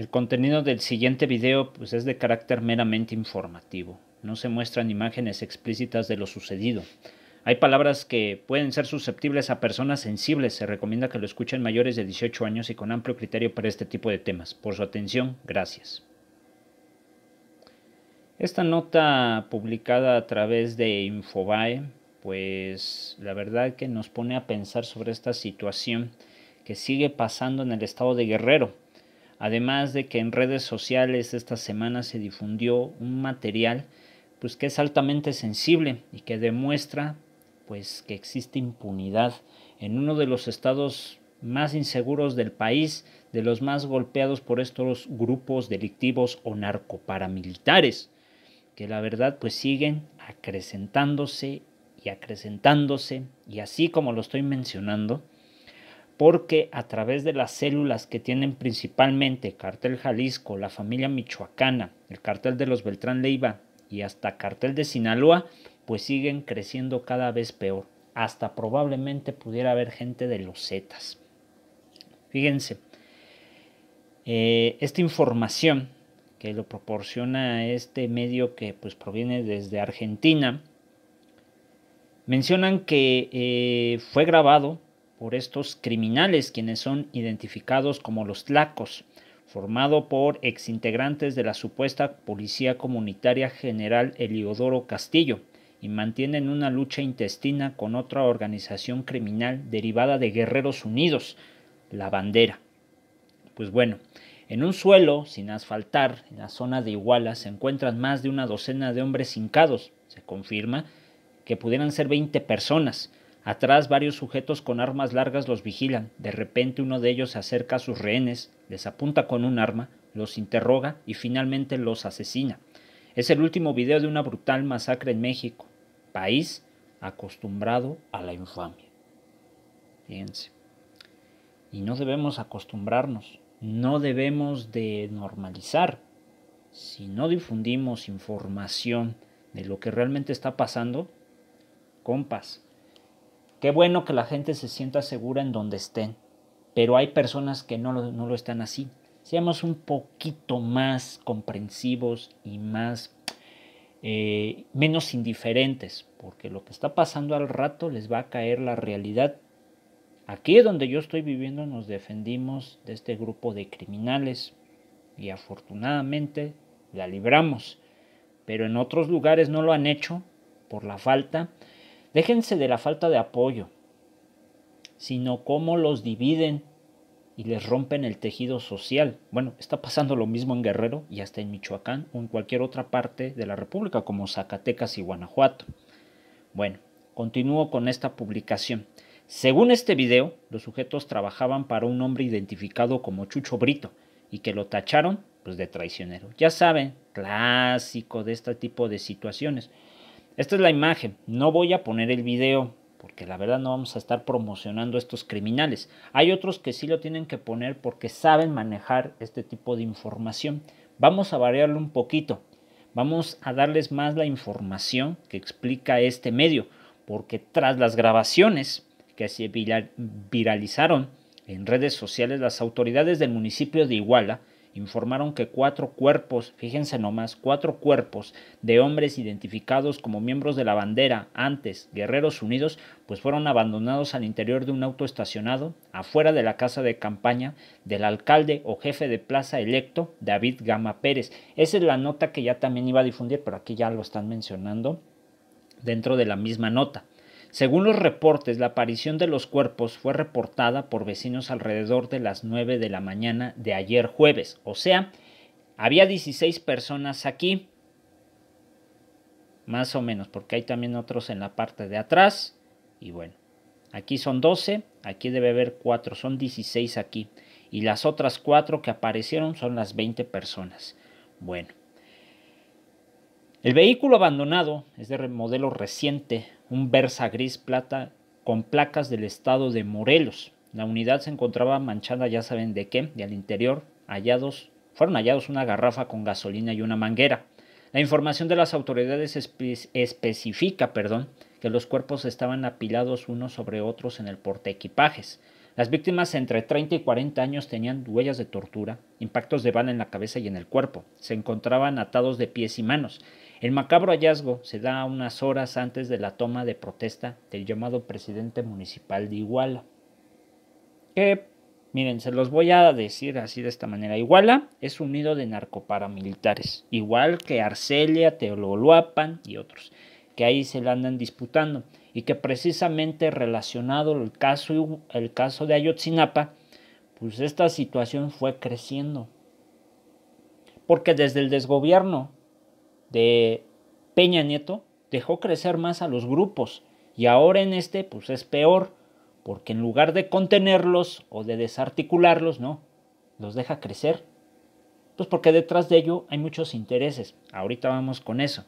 El contenido del siguiente video pues, es de carácter meramente informativo. No se muestran imágenes explícitas de lo sucedido. Hay palabras que pueden ser susceptibles a personas sensibles. Se recomienda que lo escuchen mayores de 18 años y con amplio criterio para este tipo de temas. Por su atención, gracias. Esta nota publicada a través de Infobae, pues la verdad que nos pone a pensar sobre esta situación que sigue pasando en el estado de Guerrero Además de que en redes sociales esta semana se difundió un material pues que es altamente sensible y que demuestra pues que existe impunidad en uno de los estados más inseguros del país, de los más golpeados por estos grupos delictivos o narcoparamilitares, que la verdad pues siguen acrecentándose y acrecentándose, y así como lo estoy mencionando, porque a través de las células que tienen principalmente Cartel Jalisco, la familia michoacana, el cartel de los Beltrán Leiva y hasta cartel de Sinaloa, pues siguen creciendo cada vez peor. Hasta probablemente pudiera haber gente de los Zetas. Fíjense, eh, esta información que lo proporciona este medio que pues proviene desde Argentina, mencionan que eh, fue grabado por estos criminales quienes son identificados como los Tlacos, formado por exintegrantes de la supuesta Policía Comunitaria General Heliodoro Castillo, y mantienen una lucha intestina con otra organización criminal derivada de Guerreros Unidos, la Bandera. Pues bueno, en un suelo sin asfaltar, en la zona de Iguala, se encuentran más de una docena de hombres hincados. Se confirma que pudieran ser 20 personas, Atrás varios sujetos con armas largas los vigilan. De repente uno de ellos se acerca a sus rehenes, les apunta con un arma, los interroga y finalmente los asesina. Es el último video de una brutal masacre en México, país acostumbrado a la infamia. Fíjense. Y no debemos acostumbrarnos, no debemos de normalizar. Si no difundimos información de lo que realmente está pasando, compas, Qué bueno que la gente se sienta segura en donde estén, pero hay personas que no lo, están así. Seamos un poquito más comprensivos y más eh, menos indiferentes, porque lo que está pasando al rato les va a caer la realidad. Aquí donde yo estoy viviendo nos defendimos de este grupo de criminales y afortunadamente la libramos, pero en otros lugares no lo han hecho por la falta Déjense de la falta de apoyo, sino cómo los dividen y les rompen el tejido social. Bueno, está pasando lo mismo en Guerrero y hasta en Michoacán o en cualquier otra parte de la República, como Zacatecas y Guanajuato. Bueno, continúo con esta publicación. Según este video, los sujetos trabajaban para un hombre identificado como Chucho Brito y que lo tacharon pues, de traicionero. Ya saben, clásico de este tipo de situaciones. Esta es la imagen, no voy a poner el video, porque la verdad no vamos a estar promocionando a estos criminales. Hay otros que sí lo tienen que poner porque saben manejar este tipo de información. Vamos a variarlo un poquito, vamos a darles más la información que explica este medio, porque tras las grabaciones que se viralizaron en redes sociales, las autoridades del municipio de Iguala informaron que cuatro cuerpos, fíjense nomás, cuatro cuerpos de hombres identificados como miembros de la bandera, antes Guerreros Unidos, pues fueron abandonados al interior de un auto estacionado afuera de la casa de campaña del alcalde o jefe de plaza electo, David Gama Pérez. Esa es la nota que ya también iba a difundir, pero aquí ya lo están mencionando dentro de la misma nota. Según los reportes, la aparición de los cuerpos fue reportada por vecinos alrededor de las 9 de la mañana de ayer jueves. O sea, había 16 personas aquí, más o menos, porque hay también otros en la parte de atrás. Y bueno, aquí son 12, aquí debe haber 4, son 16 aquí. Y las otras 4 que aparecieron son las 20 personas. Bueno. El vehículo abandonado es de modelo reciente, un Versa gris plata con placas del estado de Morelos. La unidad se encontraba manchada, ya saben de qué, y al interior hallados, fueron hallados una garrafa con gasolina y una manguera. La información de las autoridades especifica perdón, que los cuerpos estaban apilados unos sobre otros en el porte equipajes. Las víctimas entre 30 y 40 años tenían huellas de tortura, impactos de bala en la cabeza y en el cuerpo. Se encontraban atados de pies y manos. El macabro hallazgo se da unas horas antes de la toma de protesta del llamado presidente municipal de Iguala. Que, miren, se los voy a decir así de esta manera. Iguala es un nido de narcoparamilitares, igual que Arcelia, Teololuapan y otros, que ahí se la andan disputando y que precisamente relacionado el caso, el caso de Ayotzinapa, pues esta situación fue creciendo. Porque desde el desgobierno de Peña Nieto dejó crecer más a los grupos y ahora en este pues es peor, porque en lugar de contenerlos o de desarticularlos, no, los deja crecer. Pues porque detrás de ello hay muchos intereses. Ahorita vamos con eso.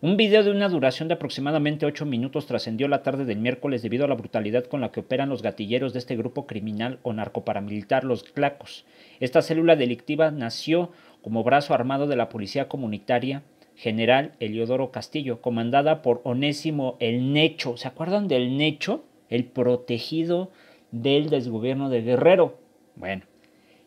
Un video de una duración de aproximadamente 8 minutos trascendió la tarde del miércoles debido a la brutalidad con la que operan los gatilleros de este grupo criminal o narcoparamilitar, los Clacos. Esta célula delictiva nació como brazo armado de la policía comunitaria general Eliodoro Castillo, comandada por Onésimo el Necho. ¿Se acuerdan del Necho? El protegido del desgobierno de Guerrero. Bueno,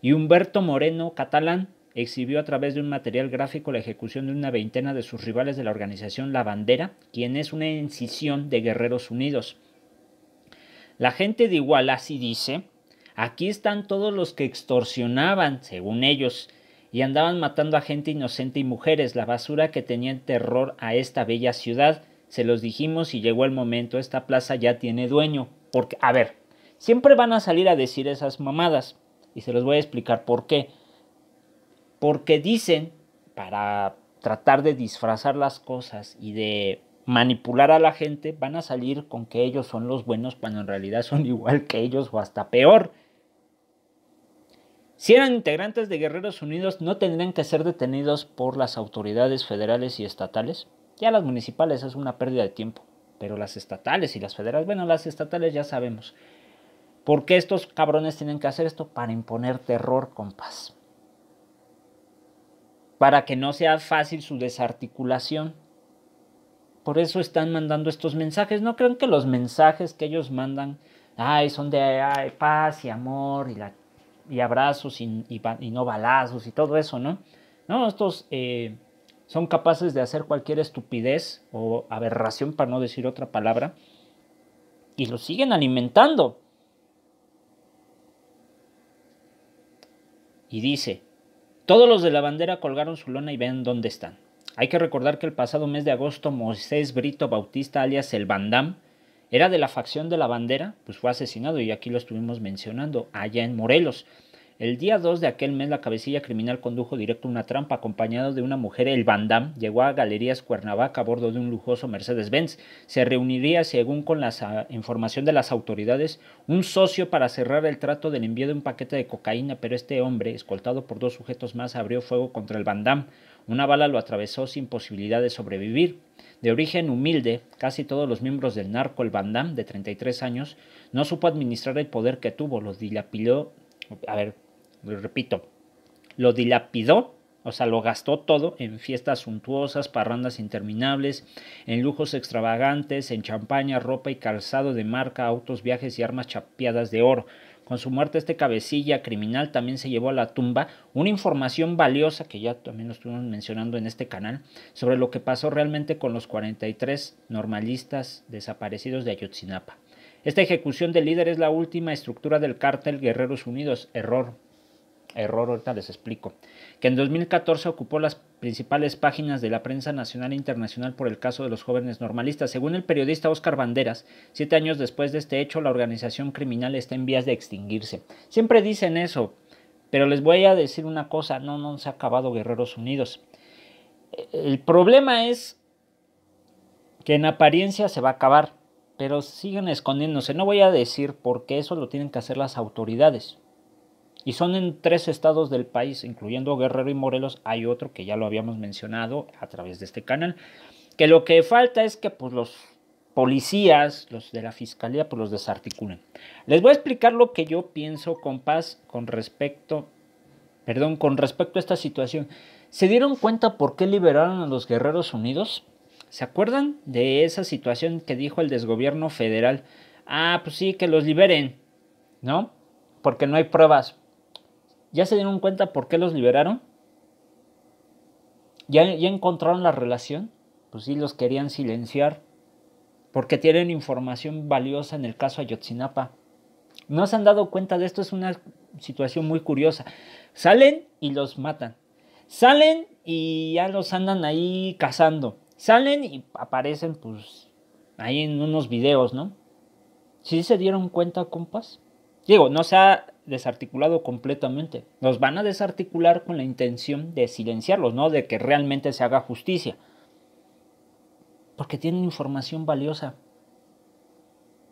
y Humberto Moreno Catalán exhibió a través de un material gráfico la ejecución de una veintena de sus rivales de la organización La Bandera, quien es una incisión de Guerreros Unidos. La gente de Iguala así dice, aquí están todos los que extorsionaban, según ellos, y andaban matando a gente inocente y mujeres, la basura que tenía en terror a esta bella ciudad. Se los dijimos y llegó el momento, esta plaza ya tiene dueño. Porque, a ver, siempre van a salir a decir esas mamadas. Y se los voy a explicar por qué. Porque dicen, para tratar de disfrazar las cosas y de manipular a la gente, van a salir con que ellos son los buenos cuando en realidad son igual que ellos o hasta peor. Si eran integrantes de Guerreros Unidos, no tendrían que ser detenidos por las autoridades federales y estatales. Ya las municipales es una pérdida de tiempo, pero las estatales y las federales, bueno, las estatales ya sabemos. ¿Por qué estos cabrones tienen que hacer esto? Para imponer terror, con paz Para que no sea fácil su desarticulación. Por eso están mandando estos mensajes. No creen que los mensajes que ellos mandan, ay, son de ay, paz y amor y la y abrazos y, no balazos y todo eso, ¿no? No, estos eh, son capaces de hacer cualquier estupidez o aberración, para no decir otra palabra, y lo siguen alimentando. Y dice, todos los de la bandera colgaron su lona y ven dónde están. Hay que recordar que el pasado mes de agosto Moisés Brito Bautista, alias el Bandam, era de la facción de la bandera, pues fue asesinado y aquí lo estuvimos mencionando, allá en Morelos. El día 2 de aquel mes, la cabecilla criminal condujo directo una trampa acompañado de una mujer, el bandam llegó a Galerías Cuernavaca a bordo de un lujoso Mercedes-Benz. Se reuniría, según con la ah, información de las autoridades, un socio para cerrar el trato del envío de un paquete de cocaína, pero este hombre, escoltado por dos sujetos más, abrió fuego contra el bandam Una bala lo atravesó sin posibilidad de sobrevivir. De origen humilde, casi todos los miembros del narco, el bandam de 33 años, no supo administrar el poder que tuvo, lo dilapiló. A ver, repito, lo dilapidó, o sea, lo gastó todo en fiestas suntuosas, parrandas interminables, en lujos extravagantes, en champaña, ropa y calzado de marca, autos, viajes y armas chapeadas de oro. Con su muerte este cabecilla criminal también se llevó a la tumba una información valiosa que ya también lo estuvimos mencionando en este canal sobre lo que pasó realmente con los 43 normalistas desaparecidos de Ayotzinapa. Esta ejecución del líder es la última estructura del cártel Guerreros Unidos, error error, ahorita les explico, que en 2014 ocupó las principales páginas de la prensa nacional e internacional por el caso de los jóvenes normalistas. Según el periodista Oscar Banderas, siete años después de este hecho, la organización criminal está en vías de extinguirse. Siempre dicen eso, pero les voy a decir una cosa, no, no se ha acabado Guerreros Unidos. El problema es que en apariencia se va a acabar, pero siguen escondiéndose. No voy a decir por qué eso lo tienen que hacer las autoridades y son en tres estados del país, incluyendo Guerrero y Morelos. Hay otro que ya lo habíamos mencionado a través de este canal. Que lo que falta es que pues, los policías, los de la fiscalía, pues los desarticulen. Les voy a explicar lo que yo pienso, compás, con respecto, perdón, con respecto a esta situación. ¿Se dieron cuenta por qué liberaron a los Guerreros Unidos? ¿Se acuerdan de esa situación que dijo el desgobierno federal? Ah, pues sí, que los liberen, ¿no? Porque no hay pruebas. ¿Ya se dieron cuenta por qué los liberaron? ¿Ya, ya encontraron la relación? Pues sí, los querían silenciar porque tienen información valiosa en el caso Ayotzinapa. No se han dado cuenta de esto, es una situación muy curiosa. Salen y los matan. Salen y ya los andan ahí cazando. Salen y aparecen pues ahí en unos videos, ¿no? ¿Sí se dieron cuenta, compas? Digo, no se ha desarticulado completamente. Los van a desarticular con la intención de silenciarlos, no de que realmente se haga justicia. Porque tienen información valiosa.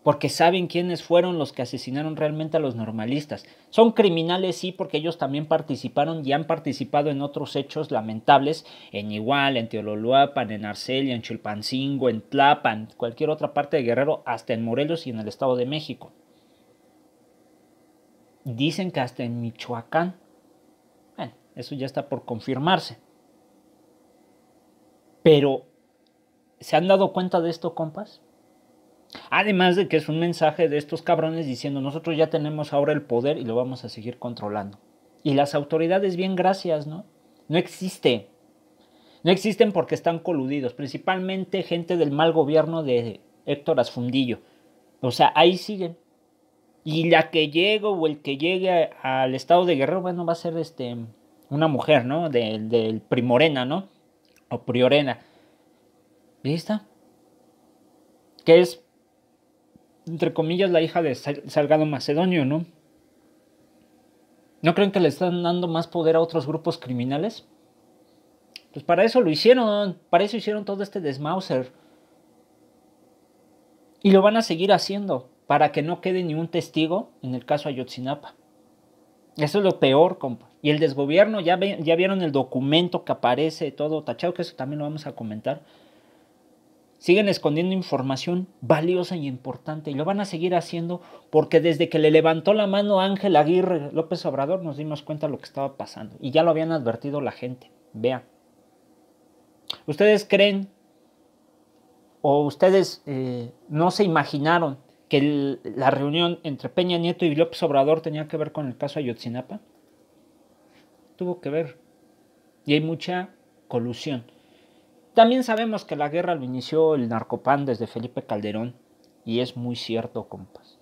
Porque saben quiénes fueron los que asesinaron realmente a los normalistas. Son criminales, sí, porque ellos también participaron y han participado en otros hechos lamentables, en Igual, en Teololuapan, en Arcelia, en Chilpancingo, en Tlapan, cualquier otra parte de Guerrero, hasta en Morelos y en el Estado de México. Dicen que hasta en Michoacán. Bueno, eso ya está por confirmarse. Pero, ¿se han dado cuenta de esto, compas? Además de que es un mensaje de estos cabrones diciendo, nosotros ya tenemos ahora el poder y lo vamos a seguir controlando. Y las autoridades, bien, gracias, ¿no? No existe. No existen porque están coludidos, principalmente gente del mal gobierno de Héctor Asfundillo. O sea, ahí siguen. Y la que llegue o el que llegue al estado de Guerrero, bueno, va a ser este, una mujer, ¿no? Del, del Primorena, ¿no? O Priorena. ¿Viste? Que es, entre comillas, la hija de Salgado Macedonio, ¿no? ¿No creen que le están dando más poder a otros grupos criminales? Pues para eso lo hicieron, para eso hicieron todo este desmauser. Y lo van a seguir haciendo para que no quede ni un testigo en el caso Ayotzinapa. Eso es lo peor, compa. Y el desgobierno, ya, ya vieron el documento que aparece, todo tachado, que eso también lo vamos a comentar. Siguen escondiendo información valiosa y importante y lo van a seguir haciendo porque desde que le levantó la mano Ángel Aguirre López Obrador nos dimos cuenta de lo que estaba pasando y ya lo habían advertido la gente. Vean. ¿Ustedes creen o ustedes eh, no se imaginaron que la reunión entre Peña Nieto y López Obrador tenía que ver con el caso Ayotzinapa? Tuvo que ver. Y hay mucha colusión. También sabemos que la guerra lo inició el narcopán desde Felipe Calderón. Y es muy cierto, compas.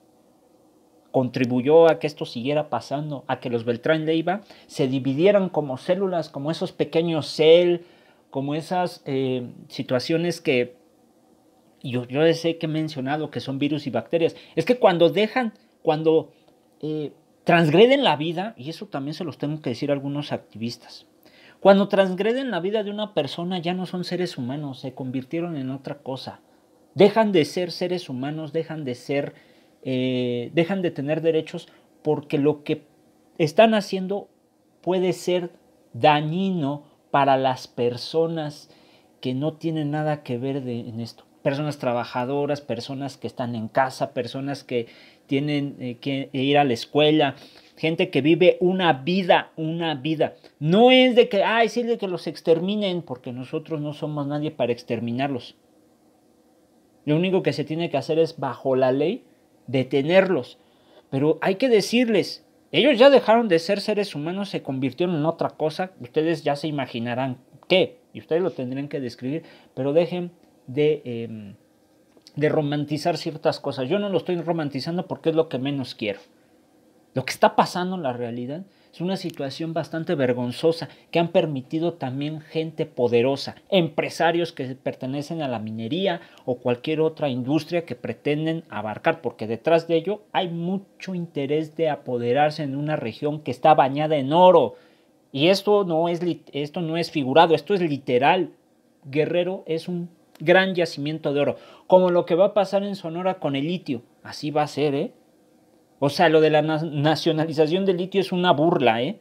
Contribuyó a que esto siguiera pasando, a que los Beltrán Leiva se dividieran como células, como esos pequeños cel, como esas eh, situaciones que yo, yo les sé que he mencionado que son virus y bacterias, es que cuando dejan, cuando eh, transgreden la vida, y eso también se los tengo que decir a algunos activistas, cuando transgreden la vida de una persona ya no son seres humanos, se convirtieron en otra cosa, dejan de ser seres humanos, dejan de ser, eh, dejan de tener derechos porque lo que están haciendo puede ser dañino para las personas que no tienen nada que ver en esto personas trabajadoras, personas que están en casa, personas que tienen eh, que ir a la escuela, gente que vive una vida, una vida. No es de que, ay, sí, de que los exterminen, porque nosotros no somos nadie para exterminarlos. Lo único que se tiene que hacer es, bajo la ley, detenerlos. Pero hay que decirles, ellos ya dejaron de ser seres humanos, se convirtieron en otra cosa. Ustedes ya se imaginarán qué, y ustedes lo tendrían que describir, pero dejen Em, de, romantizar ciertas cosas. Yo no lo estoy romantizando porque es lo que menos quiero. Lo que está pasando en la realidad es una situación bastante vergonzosa que han permitido también gente poderosa, empresarios que pertenecen a la minería o cualquier otra industria que pretenden abarcar, porque detrás de ello hay mucho interés de apoderarse en una región que está bañada en oro. Y esto no es, esto no es figurado, esto es literal. Guerrero es un gran yacimiento de oro, como lo que va a pasar en Sonora con el litio. Así va a ser, ¿eh? O sea, lo de la nacionalización del litio es una burla, ¿eh?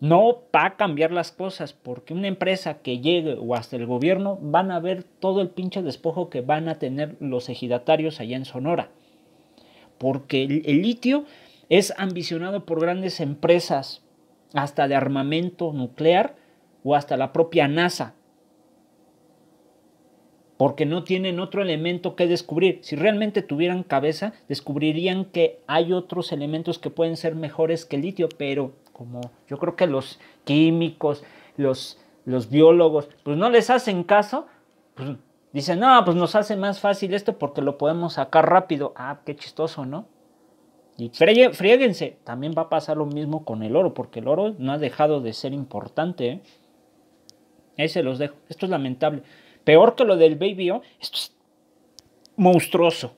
No va a cambiar las cosas, porque una empresa que llegue o hasta el gobierno van a ver todo el pinche despojo que van a tener los ejidatarios allá en Sonora. Porque el litio es ambicionado por grandes empresas, hasta de armamento nuclear o hasta la propia NASA porque no tienen otro elemento que descubrir. Si realmente tuvieran cabeza, descubrirían que hay otros elementos que pueden ser mejores que el litio, pero como yo creo que los químicos, los, los biólogos, pues no les hacen caso, pues, dicen, no, pues nos hace más fácil esto porque lo podemos sacar rápido. Ah, qué chistoso, ¿no? Y fríguense, también va a pasar lo mismo con el oro, porque el oro no ha dejado de ser importante. Ese ¿eh? Ahí se los dejo. Esto es lamentable peor que lo del Baby esto es monstruoso,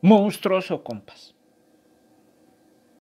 monstruoso, compas.